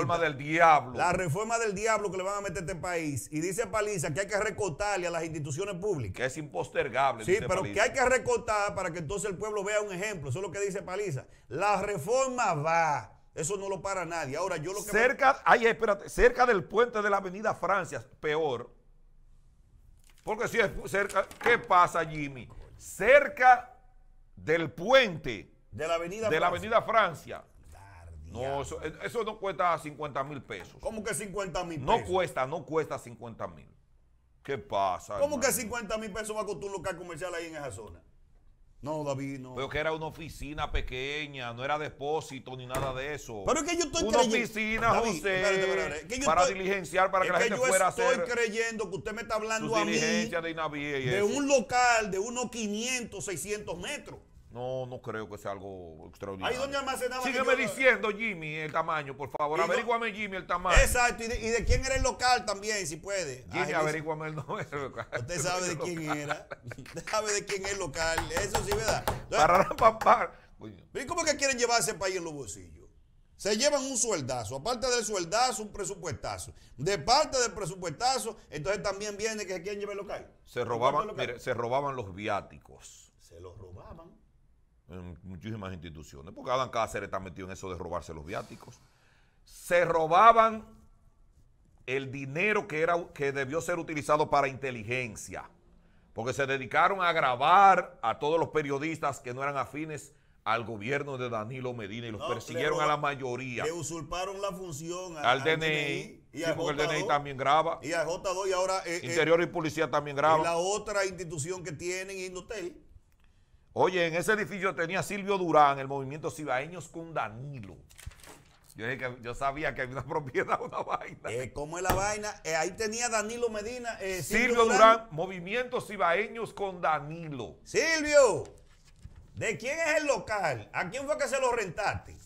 La reforma del diablo. La reforma del diablo que le van a meter a este país. Y dice Paliza que hay que recortarle a las instituciones públicas. Que es impostergable. Sí, pero que hay que recortar para que entonces el pueblo vea un ejemplo. Eso es lo que dice Paliza. La reforma va. Eso no lo para nadie. Ahora yo lo que. Cerca, ay, espérate, cerca del puente de la Avenida Francia, peor. Porque si es cerca, ¿qué pasa, Jimmy? Cerca del puente de la Avenida, de La avenida Francia no, eh, eso, no cuesta 50 mil pesos. ¿Cómo que 50 mil pesos? No cuesta, no cuesta 50 mil. ¿Qué pasa? ¿Cómo que 50 mil pesos va a costar un local comercial ahí en esa zona? No, David, no. Pero que era una oficina pequeña, no era depósito ni nada de eso. Pero es que yo estoy creyendo. Una oficina, José, para diligenciar, para que la gente fuera a yo Estoy creyendo que usted me está hablando a mí de, un local de unos 500, 600 metros. No, no creo que sea algo extraordinario. Ahí donde Sígueme diciendo, Jimmy, el tamaño, por favor. Averíguame, Jimmy, el tamaño. Exacto. Y de, quién era el local también, si puede. Jimmy, averíguame el nombre del local. Usted sabe de quién era. sabe de quién es el local. Eso sí, ¿verdad? Para la papá. ¿Y cómo que quieren llevarse para ahí en los bolsillos? Se llevan un sueldazo. Aparte del sueldazo, un presupuestazo. De parte del presupuestazo, entonces también viene que se quieren llevar el local. Se robaban, se robaban los viáticos. Se los robaban en muchísimas instituciones, porque Adán Cáceres está metido en eso de robarse los viáticos. Se robaban el dinero que, era, que debió ser utilizado para inteligencia, porque se dedicaron a grabar a todos los periodistas que no eran afines al gobierno de Danilo Medina y los persiguieron a la mayoría. que usurparon la función al, DNI. y porque el DNI también graba. Y a J2 y ahora... Eh, eh, Interior y Policía también graba. Y la otra institución que tienen, Indotel. Oye, en ese edificio tenía Silvio Durán, el movimiento Cibaeños con Danilo. Yo, sabía que había una propiedad, una vaina. Eh, ¿Cómo es la vaina? Eh, ahí tenía Danilo Medina. Eh, Silvio, Durán, Movimiento Cibaeños con Danilo. Silvio, ¿de quién es el local? ¿A quién fue que se lo rentaste?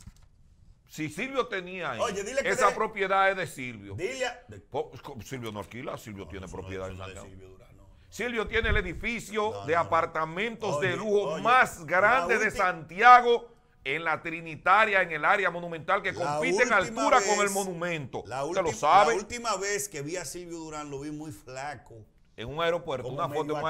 Si Silvio tenía ahí, Oye, dile que esa propiedad es de Silvio. Dile Silvio no alquila, Silvio tiene propiedad Silvio tiene el edificio de apartamentos de lujo más grande de Santiago en la Trinitaria, en el área monumental, que compite en altura con el monumento. La lo sabe? La última vez que vi a Silvio Durán lo vi muy flaco. En un aeropuerto, una foto en un,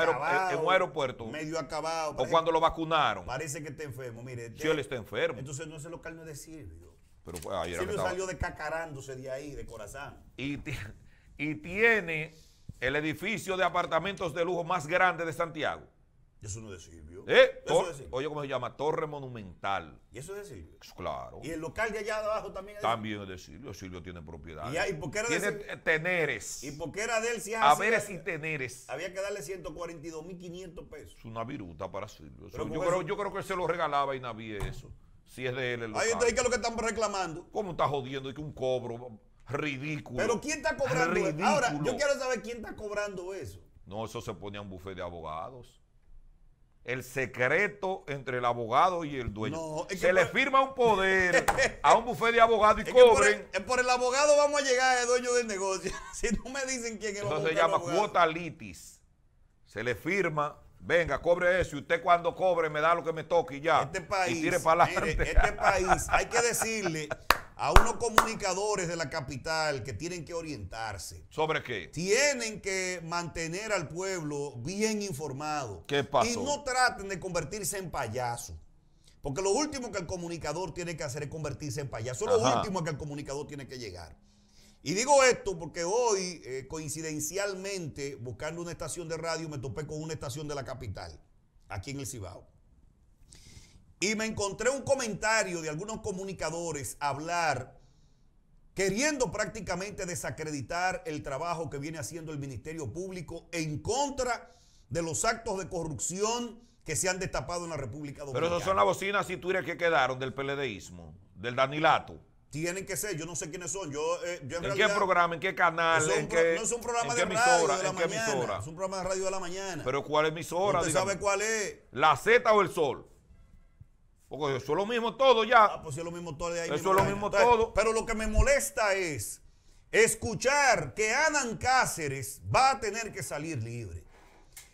aeropuerto. Medio acabado. o cuando lo vacunaron. Parece que está enfermo, mire. Si este él está enfermo. Entonces no se lo calme de Silvio. Pero, ah, Silvio salió de de ahí, de corazón. y tiene el edificio de apartamentos de lujo más grande de Santiago. Eso no es de Silvio. ¿Eh? Oye, ¿cómo se llama? Torre Monumental. ¿Y eso es de Silvio? Claro. ¿Y el local de allá abajo también es También es de Silvio. Silvio tiene propiedad. ¿Y, ¿y por qué era de Silvio? Eh, teneres. ¿Y por qué era de él si y teneres. Había que darle 142.500 pesos. Es una viruta para Silvio. yo, creo, que se lo regalaba y había eso. Si es de él el local. Ahí está, ¿qué es lo que estamos reclamando? ¿Cómo está jodiendo? Y que un cobro Ridículo. Pero ¿quién está cobrando eso? Ahora, yo quiero saber quién está cobrando eso. No, eso se pone a un bufete de abogados. El secreto entre el abogado y el dueño. se le firma un poder a un bufete de abogados y es cobren. Por el, abogado vamos a llegar al dueño del negocio. Si no me dicen quién es el abogado. Entonces se llama cuota litis. Se le firma Venga, cobre eso y usted cuando cobre me da lo que me toque y ya. Este país, este país, hay que decirle a unos comunicadores de la capital que tienen que orientarse. ¿Sobre qué? Tienen que mantener al pueblo bien informado. ¿Qué pasó? Y no traten de convertirse en payaso. Porque lo último que el comunicador tiene que hacer es convertirse en payaso. Lo último que el comunicador tiene que llegar. Y digo esto porque hoy, eh, coincidencialmente, buscando una estación de radio, me topé con una estación de la capital, aquí en el Cibao. Y me encontré un comentario de algunos comunicadores hablar queriendo prácticamente desacreditar el trabajo que viene haciendo el Ministerio Público en contra de los actos de corrupción que se han destapado en la República Dominicana. Pero no son las bocinas y eres que quedaron del PLDismo, del Danilato. Tienen que ser, yo no sé quiénes son. Yo, eh, en, qué programa, en qué canal? en qué, no es un programa de emisora, radio de la mañana. Es un programa de radio de la mañana. Pero ¿cuál emisora? ¿Usted sabe cuál es? ¿La Z o el Sol? Porque eso es lo mismo todo ya. Ah, pues es lo mismo todo Eso es lo mismo todo. Pero lo que me molesta es escuchar que Adán Cáceres va a tener que salir libre.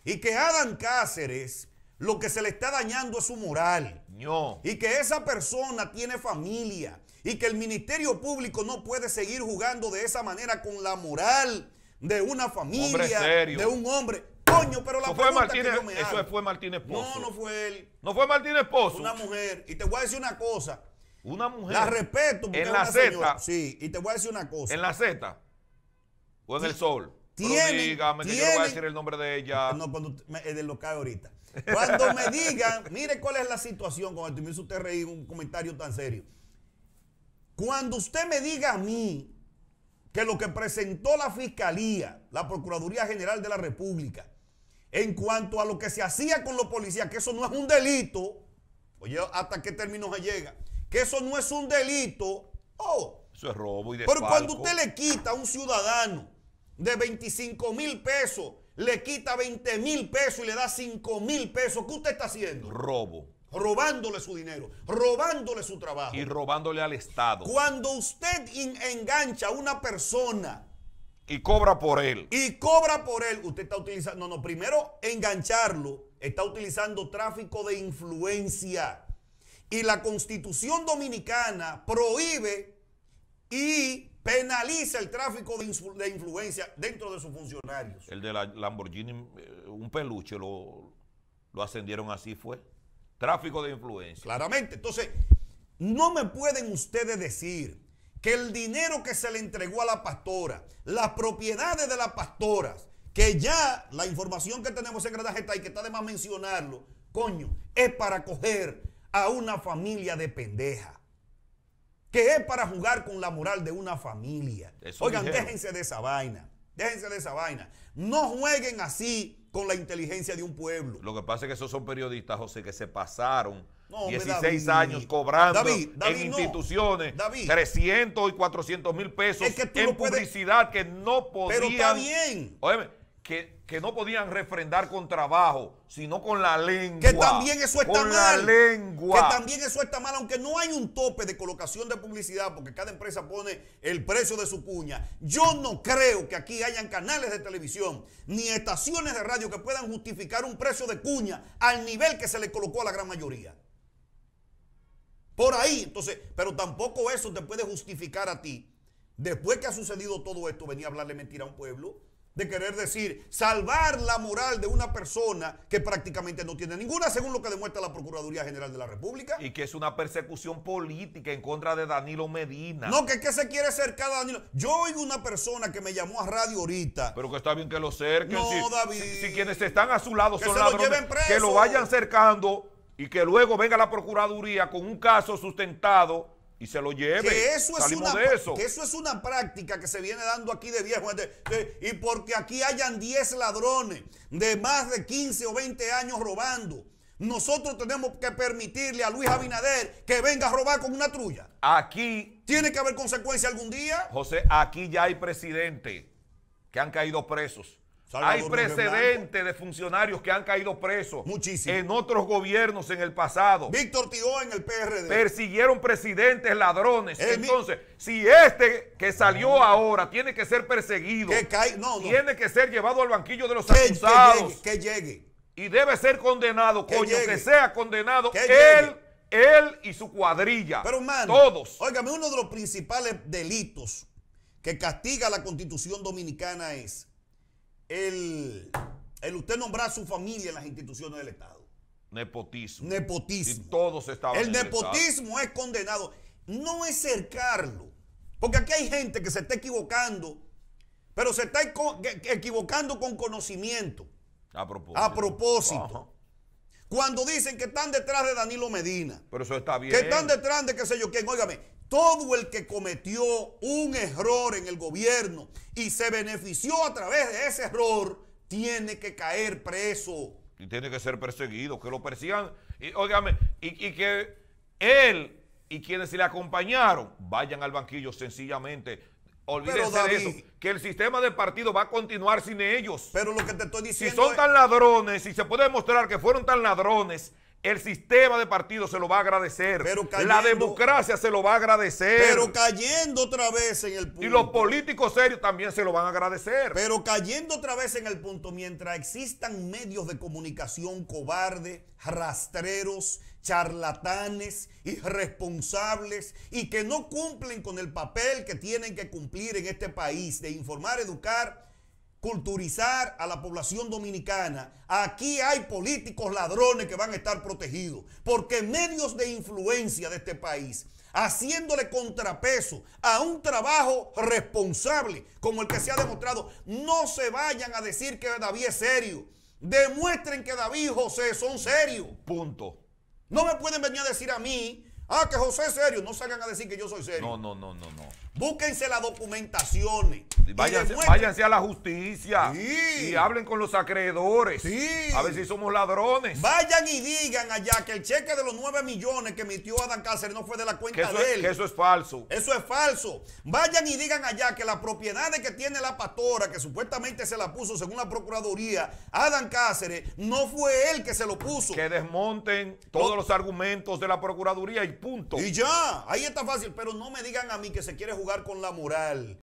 Y que Adán Cáceres lo que se le está dañando es su moral. No. Y que esa persona tiene familia. Y que el Ministerio Público no puede seguir jugando de esa manera con la moral de una familia, de un hombre. Coño, pero la pregunta Eso fue Martínez Pozo. No, no fue él. No fue Martínez Pozo. Una mujer. Y te voy a decir una cosa. Una mujer. La respeto porque en la Sí, y te voy a decir una cosa. En la Z. O en el sol. me dígame que yo no voy a decir el nombre de ella. Ah, no, cuando me, de ahorita. Cuando me digan, mire cuál es la situación, cuando me hizo usted reír un comentario tan serio. Cuando usted me diga a mí que lo que presentó la Fiscalía, la Procuraduría General de la República, en cuanto a lo que se hacía con los policías, que eso no es un delito, oye, ¿hasta qué término se llega? Que eso no es un delito, oh. Eso es robo y desfalco. Pero cuando usted le quita a un ciudadano de 25 mil pesos, le quita 20 mil pesos y le da 5 mil pesos, ¿qué usted está haciendo? Robo robándole su dinero, robándole su trabajo. Y robándole al Estado. Cuando usted engancha a una persona y cobra por él. Y cobra por él. Usted está utilizando, no, no, primero engancharlo, está utilizando tráfico de influencia. Y la constitución dominicana prohíbe y penaliza el tráfico de, influencia dentro de sus funcionarios. El de la Lamborghini, eh, un peluche, lo, lo ascendieron así fue. Tráfico de influencia. Claramente. Entonces, no me pueden ustedes decir que el dinero que se le entregó a la pastora, las propiedades de las pastoras, que ya la información que tenemos en Granada está y que está de más mencionarlo, coño, es para coger a una familia de pendeja. Que es para jugar con la moral de una familia. Oigan, déjense de esa vaina. Déjense de esa vaina. No jueguen así con la inteligencia de un pueblo. Lo que pasa es que esos son periodistas, José, que se pasaron 16 años cobrando en instituciones 300 y 400 mil pesos en publicidad que no podían. Pero está bien. Óyeme, que, no podían refrendar con trabajo, sino con la lengua. Que también eso está con mal. La lengua. Que también eso está mal, aunque no hay un tope de colocación de publicidad, porque cada empresa pone el precio de su cuña. Yo no creo que aquí hayan canales de televisión ni estaciones de radio que puedan justificar un precio de cuña al nivel que se le colocó a la gran mayoría. Por ahí, entonces, pero tampoco eso te puede justificar a ti. Después que ha sucedido todo esto, venía a hablarle mentira a un pueblo de querer decir salvar la moral de una persona que prácticamente no tiene ninguna, según lo que demuestra la Procuraduría General de la República. Y que es una persecución política en contra de Danilo Medina. No, que, se quiere acercar a Danilo. Yo oigo una persona que me llamó a radio ahorita. Pero que está bien que lo cerquen. No, David. Si, quienes están a su lado son ladrones, que lo vayan cercando y que luego venga la Procuraduría con un caso sustentado y se lo lleve. Que eso, es una, eso. es una práctica que se viene dando aquí de viejo. y porque aquí hayan 10 ladrones de más de 15 o 20 años robando. Nosotros tenemos que permitirle a Luis Abinader que venga a robar con una trulla. Aquí. Tiene que haber consecuencia algún día. José, aquí ya hay presidente que han caído presos hay precedentes de funcionarios que han caído presos en otros gobiernos en el pasado. Víctor Tío en el PRD. Persiguieron presidentes ladrones. Entonces, si este que salió ahora tiene que ser perseguido, tiene que ser llevado al banquillo de los acusados. Que llegue, Y debe ser condenado, coño, que sea condenado él, él y su cuadrilla. Pero, hermano, todos. Óigame, uno de los principales delitos que castiga la constitución dominicana es el, usted nombrar a su familia en las instituciones del Estado. Nepotismo. Nepotismo. todos estaban El nepotismo es condenado. No es cercarlo. Porque aquí hay gente que se está equivocando, pero se está equivocando con conocimiento. A propósito. A propósito. Cuando dicen que están detrás de Danilo Medina. Pero eso está bien. Que están detrás de qué sé yo quién. Óigame, todo el que cometió un error en el gobierno y se benefició a través de ese error, tiene que caer preso. Y tiene que ser perseguido, que lo persigan. Y, óigame, y, que él y quienes se le acompañaron vayan al banquillo sencillamente Olvídese de eso. Que el sistema de partido va a continuar sin ellos. Pero lo que te estoy diciendo. Si son tan ladrones, si se puede demostrar que fueron tan ladrones el sistema de partido se lo va a agradecer. la democracia se lo va a agradecer. Pero cayendo otra vez en el punto. Y los políticos serios también se lo van a agradecer. Pero cayendo otra vez en el punto, mientras existan medios de comunicación cobardes, rastreros, charlatanes, irresponsables y que no cumplen con el papel que tienen que cumplir en este país de informar, educar culturizar a la población dominicana. Aquí hay políticos ladrones que van a estar protegidos, porque medios de influencia de este país, haciéndole contrapeso a un trabajo responsable como el que se ha demostrado, no se vayan a decir que David es serio. Demuestren que David y José son serios. Punto. No me pueden venir a decir a mí, ah, que José es serio. No salgan a decir que yo soy serio. No, no, no, no, no. Búsquense las documentaciones. Váyanse, váyanse, a la justicia y hablen con los acreedores. A ver si somos ladrones. Vayan y digan allá que el cheque de los 9 millones que emitió Adán Cáceres no fue de la cuenta de él. eso es falso. Eso es falso. Vayan y digan allá que la propiedad que tiene la pastora, que supuestamente se la puso según la Procuraduría, Adán Cáceres, no fue él que se lo puso. Que desmonten todos los, argumentos de la Procuraduría y punto. Y ya, ahí está fácil. Pero no me digan a mí que se quiere jugar jugar con la moral.